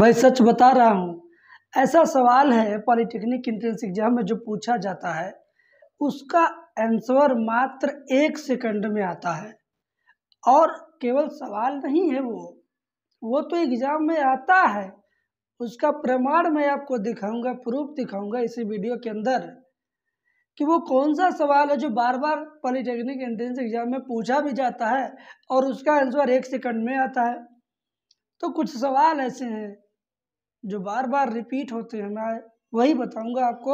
भाई सच बता रहा हूँ ऐसा सवाल है पॉलिटेक्निक इंट्रेंस एग्जाम में जो पूछा जाता है उसका आंसर मात्र एक सेकंड में आता है और केवल सवाल नहीं है वो वो तो एग्ज़ाम में आता है उसका प्रमाण मैं आपको दिखाऊंगा प्रूफ दिखाऊंगा इसी वीडियो के अंदर कि वो कौन सा सवाल है जो बार बार पॉलिटेक्निक एंट्रेंस एग्ज़ाम में पूछा भी जाता है और उसका आंसर एक सेकंड में आता है तो कुछ सवाल ऐसे हैं जो बार बार रिपीट होते हैं मैं वही बताऊंगा आपको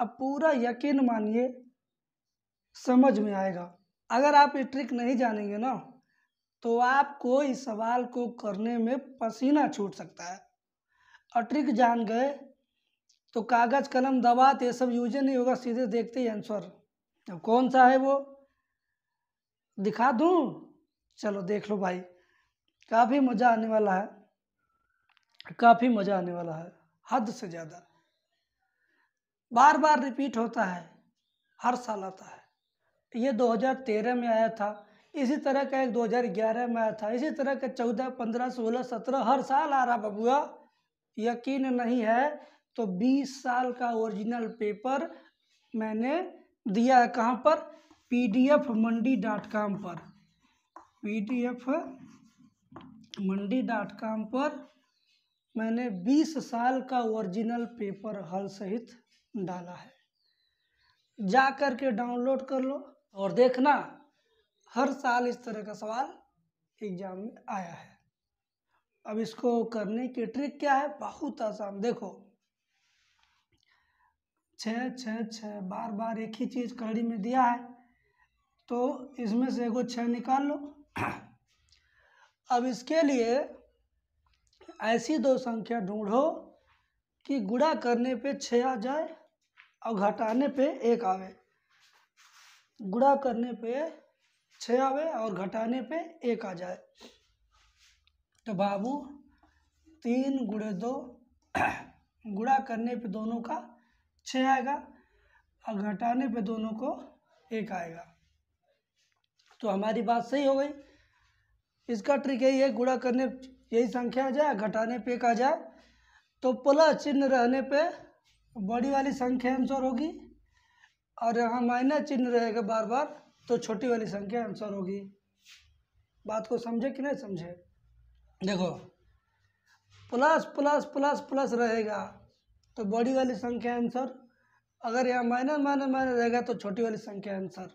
अब पूरा यकीन मानिए समझ में आएगा अगर आप ये ट्रिक नहीं जानेंगे ना तो आपको इस सवाल को करने में पसीना छूट सकता है और ट्रिक जान गए तो कागज़ कलम दवात ये सब यूज नहीं होगा सीधे देखते ही आंसर अब कौन सा है वो दिखा दूँ चलो देख लो भाई काफ़ी मज़ा आने वाला है काफ़ी मज़ा आने वाला है हद से ज़्यादा बार बार रिपीट होता है हर साल आता है ये 2013 में आया था इसी तरह का एक 2011 में आया था इसी तरह का 14, 15, 16, 17 हर साल आ रहा बबुआ हाँ। यकीन नहीं है तो 20 साल का ओरिजिनल पेपर मैंने दिया है कहाँ पर P D F Mandi dot com पर P D F Mandi dot com पर मैंने 20 साल का ओरिजिनल पेपर हल सहित डाला है जा कर के डाउनलोड कर लो और देखना हर साल इस तरह का सवाल एग्ज़ाम में आया है अब इसको करने की ट्रिक क्या है बहुत आसान देखो छ छ छ बार बार एक ही चीज़ कड़ी में दिया है तो इसमें से एगो छ निकाल लो अब इसके लिए ऐसी दो संख्या ढूंढो कि गुड़ा करने पे छः आ जाए और घटाने पे एक आवे गुड़ा करने पे छः आवे और घटाने पे एक आ जाए तो बाबू तीन गुड़े दो गुड़ा करने पे दोनों का छः आएगा और घटाने पे दोनों को एक आएगा तो हमारी बात सही हो गई इसका ट्रिक यही है गुड़ा करने यही संख्या आ जाए घटाने पे आ जाए तो प्लस चिन्ह रहने पे बड़ी वाली संख्या आंसर होगी और यहाँ माइनस चिन्ह रहेगा बार बार तो छोटी वाली संख्या आंसर होगी बात को समझे कि नहीं समझे देखो प्लस प्लस प्लस प्लस रहेगा तो बड़ी वाली संख्या आंसर अगर यहाँ माइनस माइनस माइनस रहेगा तो छोटी वाली संख्या आंसर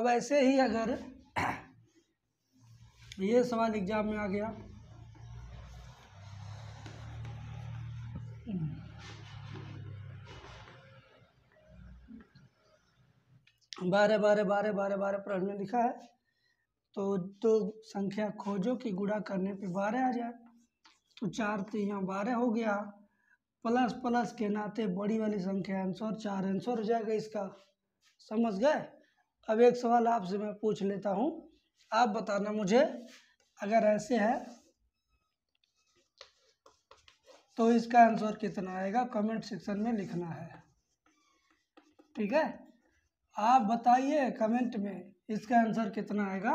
अब ऐसे ही अगर ये सवाल एग्जाम में आ गया बारह बारह बारह बारह बारह पर हमने लिखा है तो दो संख्या खोजो कि गुड़ा करने पे बारह आ जाए तो चार तो यहाँ बारह हो गया प्लस प्लस के नाते बड़ी वाली संख्या आंसर चार आंसर हो जाएगा इसका समझ गए अब एक सवाल आपसे मैं पूछ लेता हूँ आप बताना मुझे अगर ऐसे है तो इसका आंसर कितना आएगा कमेंट सेक्शन में लिखना है ठीक है आप बताइए कमेंट में इसका आंसर कितना आएगा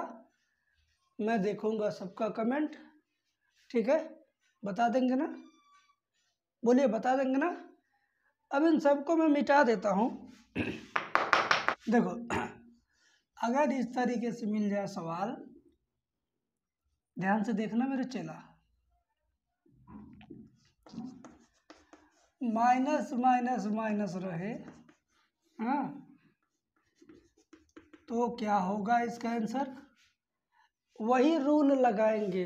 मैं देखूंगा सबका कमेंट ठीक है बता देंगे ना बोलिए बता देंगे ना अब इन सबको मैं मिटा देता हूँ देखो अगर इस तरीके से मिल जाए सवाल ध्यान से देखना मेरे चेला माइनस माइनस माइनस रहे हाँ तो क्या होगा इसका आंसर वही रूल लगाएंगे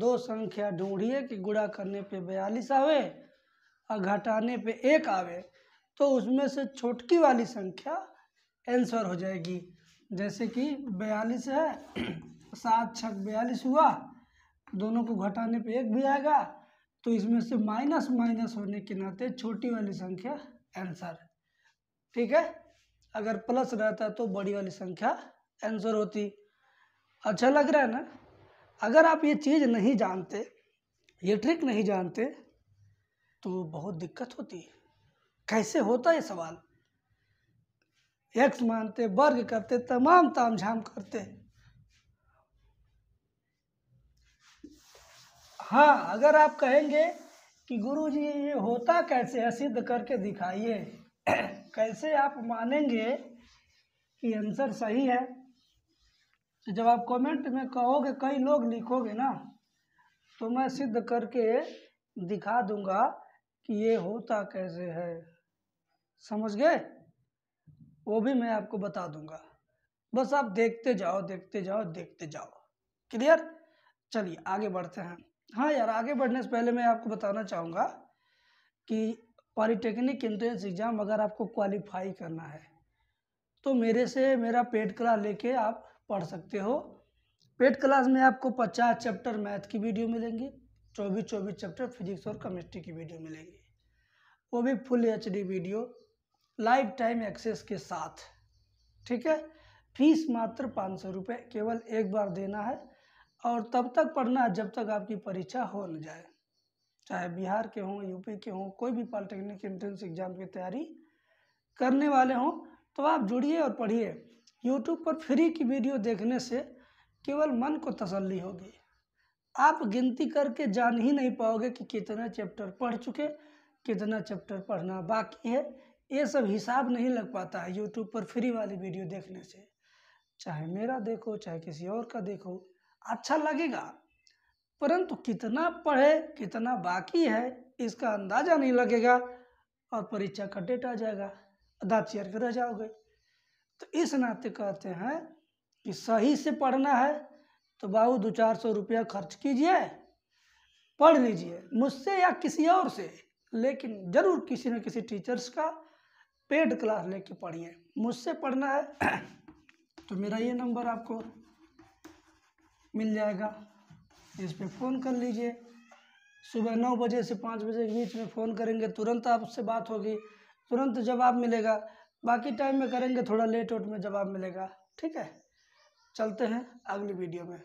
दो संख्या ढूंढिए कि गुड़ा करने पे बयालीस आवे और घटाने पे एक आवे तो उसमें से छोटकी वाली संख्या आंसर हो जाएगी जैसे कि बयालीस है सात छक बयालीस हुआ दोनों को घटाने पे एक भी आएगा तो इसमें से माइनस माइनस होने के नाते छोटी वाली संख्या आंसर ठीक है अगर प्लस रहता तो बड़ी वाली संख्या आंसर होती अच्छा लग रहा है ना अगर आप ये चीज़ नहीं जानते ये ट्रिक नहीं जानते तो बहुत दिक्कत होती है कैसे होता है सवाल एक्स मानते वर्ग करते तमाम तामझाम करते हाँ अगर आप कहेंगे कि गुरु जी ये होता कैसे है सिद्ध करके दिखाइए कैसे आप मानेंगे कि आंसर सही है तो जब आप कमेंट में कहोगे कई लोग लिखोगे ना तो मैं सिद्ध करके दिखा दूंगा कि ये होता कैसे है समझ गए वो भी मैं आपको बता दूंगा बस आप देखते जाओ देखते जाओ देखते जाओ क्लियर चलिए आगे बढ़ते हैं हाँ यार आगे बढ़ने से पहले मैं आपको बताना चाहूँगा कि पॉलीटेक्निक एंट्रेंस एग्ज़ाम अगर आपको क्वालिफाई करना है तो मेरे से मेरा पेड क्लास लेके आप पढ़ सकते हो पेड क्लास में आपको पचास चैप्टर मैथ की वीडियो मिलेंगी चौबीस चौबीस चैप्टर फिजिक्स और केमिस्ट्री की वीडियो मिलेंगी वो भी full H video life time access के साथ ठीक है फीस मात्र पाँच सौ रुपये केवल एक बार देना है और तब तक पढ़ना जब तक आपकी परीक्षा हो न जाए चाहे बिहार के हों यूपी के हों कोई भी पॉलिटेक्निक एंट्रेंस एग्ज़ाम की तैयारी करने वाले हों तो आप जुड़िए और पढ़िए यूट्यूब पर फ्री की वीडियो देखने से केवल मन को तसल्ली होगी आप गिनती करके जान ही नहीं पाओगे कि कितना चैप्टर पढ़ चुके कितना चैप्टर पढ़ना बाकी है ये सब हिसाब नहीं लग पाता है यूट्यूब पर फ्री वाली वीडियो देखने से चाहे मेरा देखो चाहे किसी और का देखो अच्छा लगेगा परंतु कितना पढ़े कितना बाकी है इसका अंदाज़ा नहीं लगेगा और परीक्षा का डेट आ जाएगा आधा चेयर के रह जाओगे तो इस नाते कहते हैं कि सही से पढ़ना है तो बाबू दो चार सौ रुपया खर्च कीजिए पढ़ लीजिए मुझसे या किसी और से लेकिन ज़रूर किसी न किसी टीचर्स का पेड क्लास लेके पढ़िए मुझसे पढ़ना है तो मेरा ये नंबर आपको मिल जाएगा इस पर फ़ोन कर लीजिए सुबह नौ बजे से पाँच बजे के बीच में फ़ोन करेंगे तुरंत आपसे बात होगी तुरंत जवाब मिलेगा बाकी टाइम में करेंगे थोड़ा लेट उट में जवाब मिलेगा ठीक है चलते हैं अगली वीडियो में